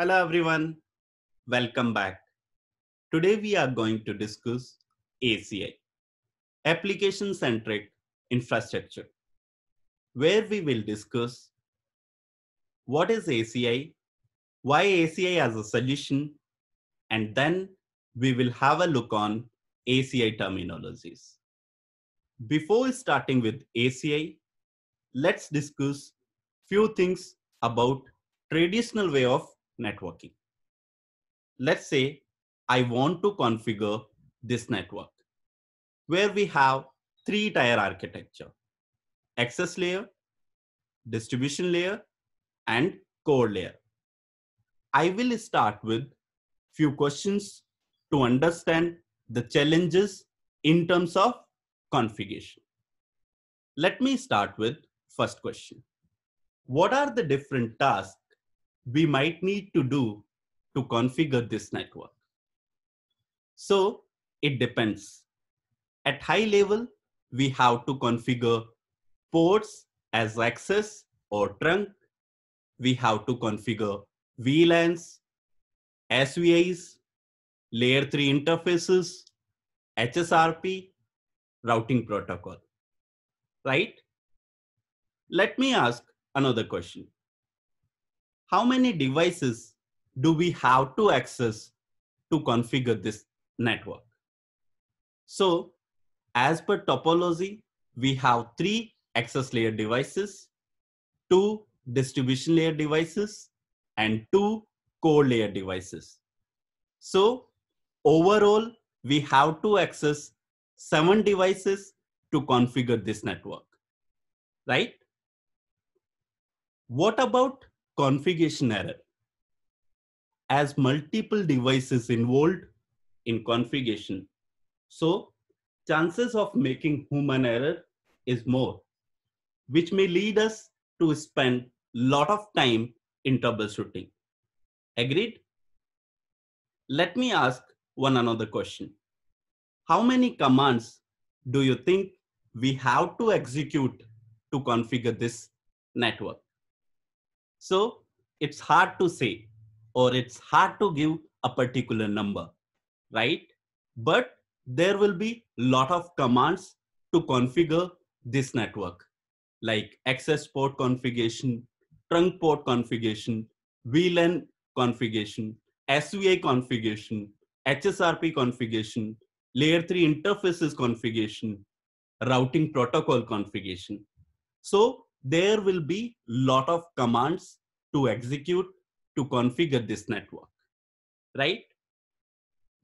Hello everyone, welcome back. Today we are going to discuss ACI, Application Centric Infrastructure, where we will discuss what is ACI, why ACI as a solution, and then we will have a look on ACI terminologies. Before starting with ACI, let's discuss few things about traditional way of networking. Let's say I want to configure this network where we have three tier architecture, access layer, distribution layer, and core layer. I will start with few questions to understand the challenges in terms of configuration. Let me start with first question. What are the different tasks we might need to do to configure this network? So it depends. At high level, we have to configure ports as access or trunk. We have to configure VLANs, SVAs, layer 3 interfaces, HSRP, routing protocol, right? Let me ask another question how many devices do we have to access to configure this network? So as per topology, we have three access layer devices, two distribution layer devices, and two core layer devices. So overall, we have to access seven devices to configure this network, right? What about configuration error. As multiple devices involved in configuration, so chances of making human error is more, which may lead us to spend lot of time in troubleshooting. Agreed? Let me ask one another question. How many commands do you think we have to execute to configure this network? So it's hard to say or it's hard to give a particular number, right? But there will be lot of commands to configure this network like access port configuration, trunk port configuration, VLAN configuration, SVA configuration, HSRP configuration, layer 3 interfaces configuration, routing protocol configuration. So there will be lot of commands to execute to configure this network, right?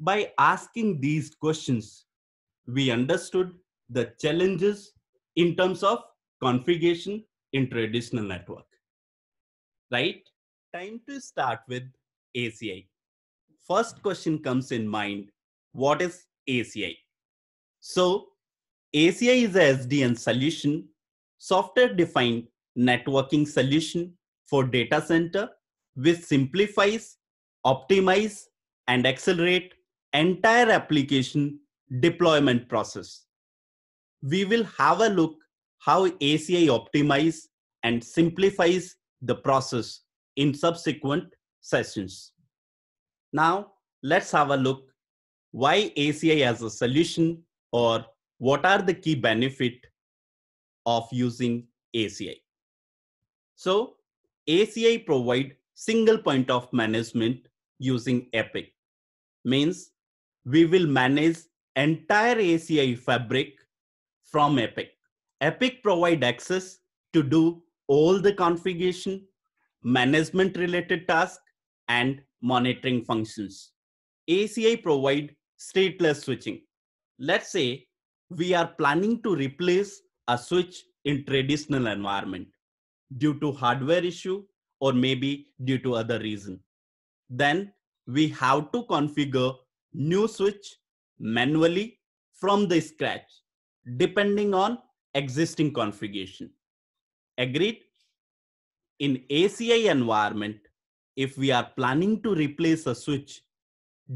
By asking these questions, we understood the challenges in terms of configuration in traditional network, right? Time to start with ACI. First question comes in mind, what is ACI? So ACI is a SDN solution software-defined networking solution for data center which simplifies, optimize, and accelerate entire application deployment process. We will have a look how ACI optimize and simplifies the process in subsequent sessions. Now, let's have a look why ACI as a solution or what are the key benefit of using ACI. So ACI provide single point of management using Epic. Means we will manage entire ACI fabric from Epic. Epic provide access to do all the configuration, management related tasks, and monitoring functions. ACI provide stateless switching. Let's say we are planning to replace a switch in traditional environment due to hardware issue or maybe due to other reason then we have to configure new switch manually from the scratch depending on existing configuration agreed in aci environment if we are planning to replace a switch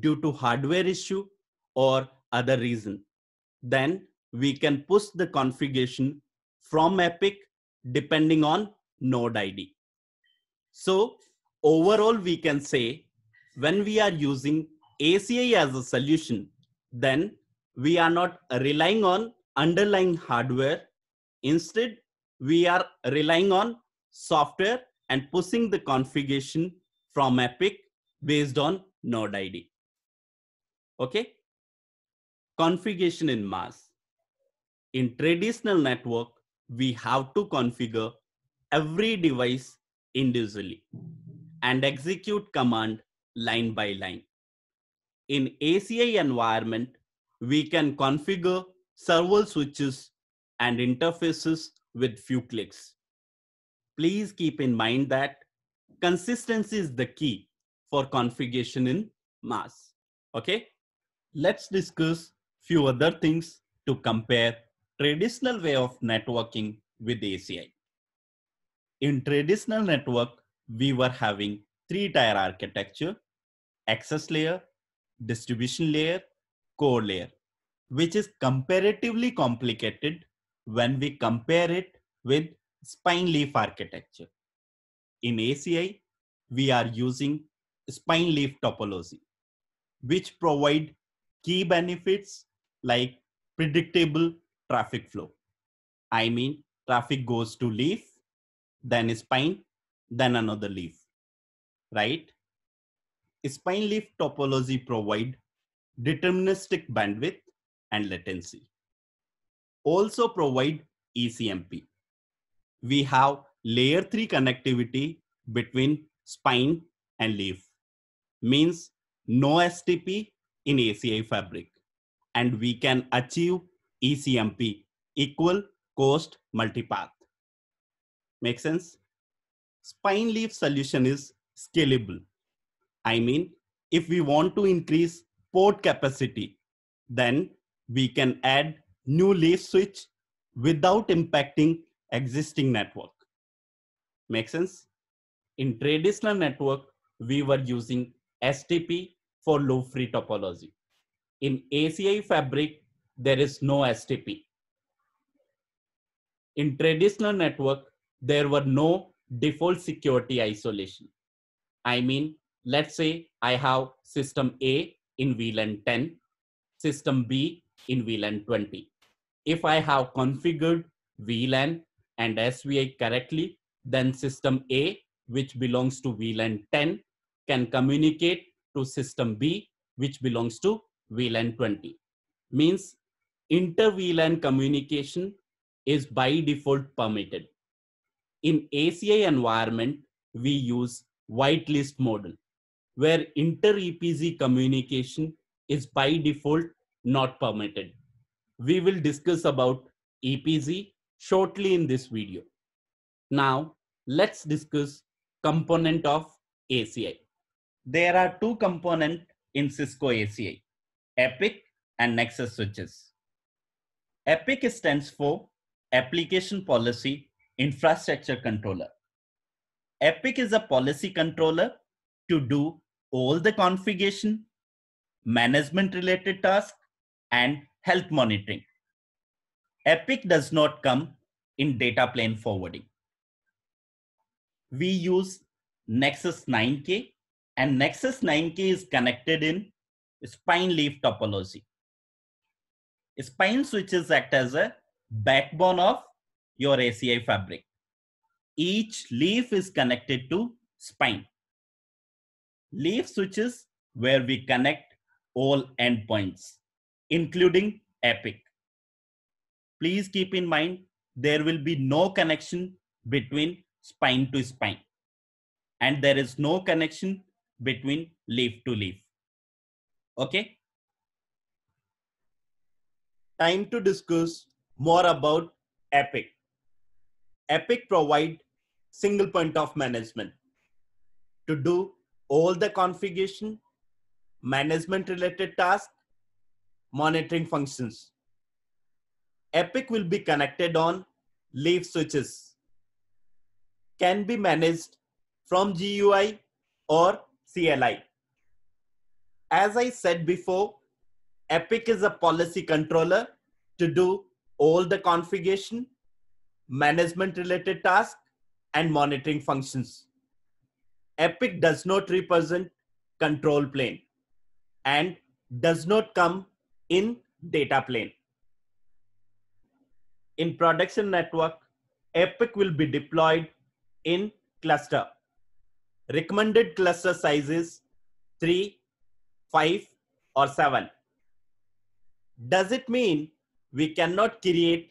due to hardware issue or other reason then we can push the configuration from Epic depending on node ID. So overall, we can say when we are using ACI as a solution, then we are not relying on underlying hardware. Instead, we are relying on software and pushing the configuration from Epic based on node ID. Okay. Configuration in mass in traditional network we have to configure every device individually and execute command line by line in aci environment we can configure several switches and interfaces with few clicks please keep in mind that consistency is the key for configuration in mass okay let's discuss few other things to compare traditional way of networking with ACI. In traditional network, we were having three tier architecture, access layer, distribution layer, core layer, which is comparatively complicated when we compare it with spine leaf architecture. In ACI, we are using spine leaf topology, which provide key benefits like predictable traffic flow. I mean, traffic goes to leaf, then spine, then another leaf, right? Spine leaf topology provide deterministic bandwidth and latency. Also provide ECMP. We have layer three connectivity between spine and leaf means no STP in ACI fabric. And we can achieve ECMP, equal cost multipath. Make sense? Spine leaf solution is scalable. I mean, if we want to increase port capacity, then we can add new leaf switch without impacting existing network. Make sense? In traditional network, we were using STP for low free topology. In ACI fabric, there is no STP. In traditional network, there were no default security isolation. I mean, let's say I have system A in VLAN 10, system B in VLAN 20. If I have configured VLAN and SVI correctly, then system A, which belongs to VLAN 10, can communicate to system B, which belongs to VLAN 20. Means inter VLAN communication is by default permitted. In ACI environment, we use whitelist model where inter EPC communication is by default not permitted. We will discuss about EPC shortly in this video. Now, let's discuss component of ACI. There are two component in Cisco ACI, EPIC and Nexus switches. EPIC stands for Application Policy Infrastructure Controller. EPIC is a policy controller to do all the configuration, management related tasks, and health monitoring. EPIC does not come in data plane forwarding. We use Nexus 9K and Nexus 9K is connected in spine leaf topology spine switches act as a backbone of your ACI fabric. Each leaf is connected to spine. Leaf switches where we connect all endpoints, including EPIC. Please keep in mind, there will be no connection between spine to spine. And there is no connection between leaf to leaf. Okay, time to discuss more about Epic. Epic provide single point of management to do all the configuration, management related tasks, monitoring functions. Epic will be connected on leaf switches. Can be managed from GUI or CLI. As I said before, Epic is a policy controller to do all the configuration, management related tasks, and monitoring functions. Epic does not represent control plane and does not come in data plane. In production network, Epic will be deployed in cluster. Recommended cluster sizes 3, 5 or 7. Does it mean we cannot create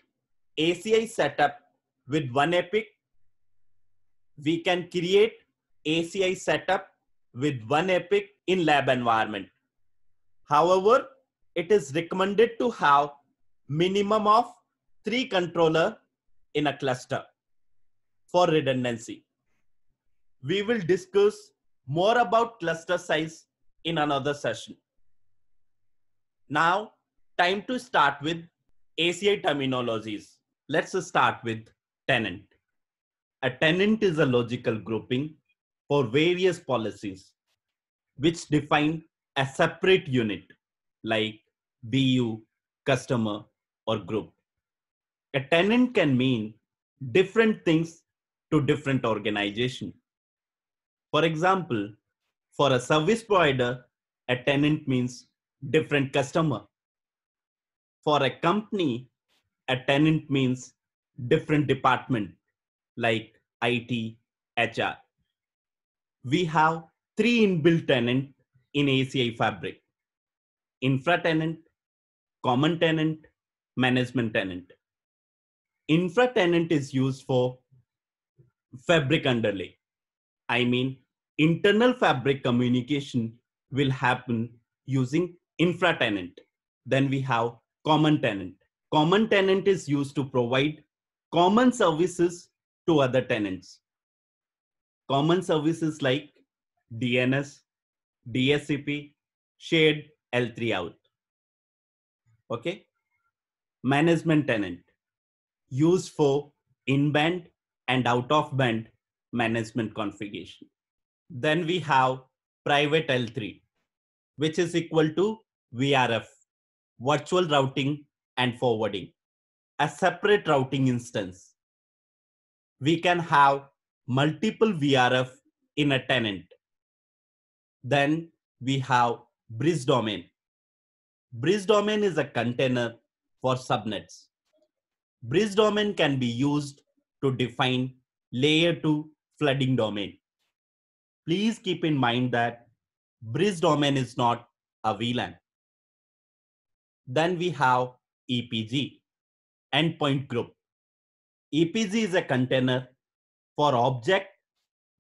ACI setup with one epic? We can create ACI setup with one epic in lab environment. However, it is recommended to have minimum of three controller in a cluster for redundancy. We will discuss more about cluster size in another session. Now time to start with ACI terminologies. Let's start with tenant. A tenant is a logical grouping for various policies which define a separate unit like BU, customer, or group. A tenant can mean different things to different organization. For example, for a service provider, a tenant means different customer for a company, a tenant means different department like IT, HR. We have three inbuilt tenant in ACI fabric. Infra tenant, common tenant, management tenant. Infra tenant is used for fabric underlay. I mean, internal fabric communication will happen using infra tenant. Then we have common tenant. Common tenant is used to provide common services to other tenants. Common services like DNS, DSCP, shared L3 out. Okay. Management tenant used for in-band and out-of-band management configuration. Then we have private L3, which is equal to VRF, virtual routing and forwarding. A separate routing instance. We can have multiple VRF in a tenant. Then we have bridge domain. Bridge domain is a container for subnets. Bridge domain can be used to define layer 2 flooding domain. Please keep in mind that bridge domain is not a VLAN. Then we have EPG, endpoint group. EPG is a container for object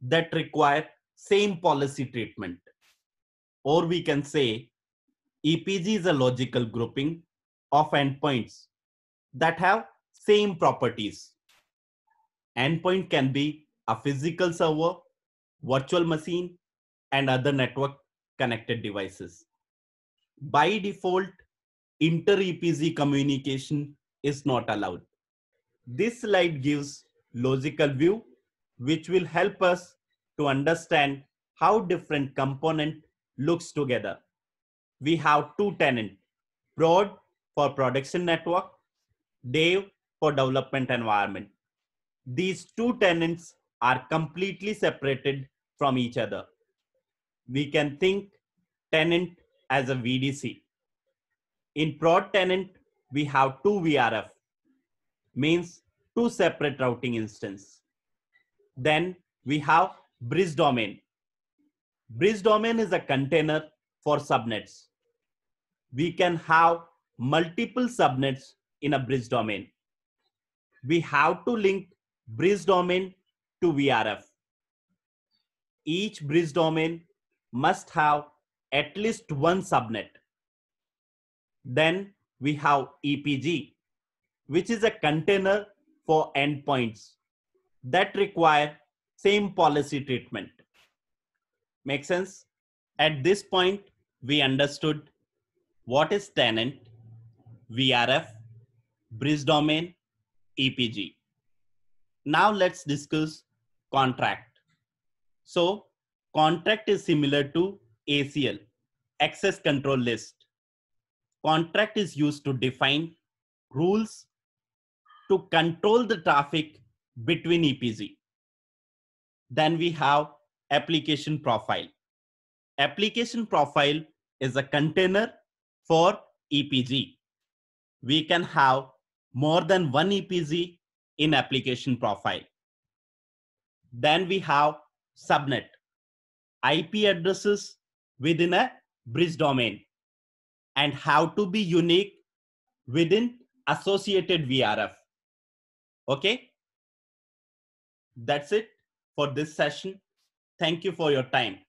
that require same policy treatment. Or we can say EPG is a logical grouping of endpoints that have same properties. Endpoint can be a physical server, virtual machine, and other network connected devices. By default, inter EPZ communication is not allowed. This slide gives logical view, which will help us to understand how different component looks together. We have two tenant, broad for production network, Dave for development environment. These two tenants are completely separated from each other. We can think tenant as a VDC in prod tenant, we have two VRF, means two separate routing instance. Then we have bridge domain. Bridge domain is a container for subnets. We can have multiple subnets in a bridge domain. We have to link bridge domain to VRF. Each bridge domain must have at least one subnet. Then we have EPG, which is a container for endpoints that require same policy treatment. Make sense? At this point, we understood what is tenant, VRF, bridge domain, EPG. Now let's discuss contract. So contract is similar to ACL, access control list. Contract is used to define rules to control the traffic between EPZ. Then we have application profile. Application profile is a container for EPG. We can have more than one EPG in application profile. Then we have subnet, IP addresses within a bridge domain and how to be unique within associated VRF. Okay. That's it for this session. Thank you for your time.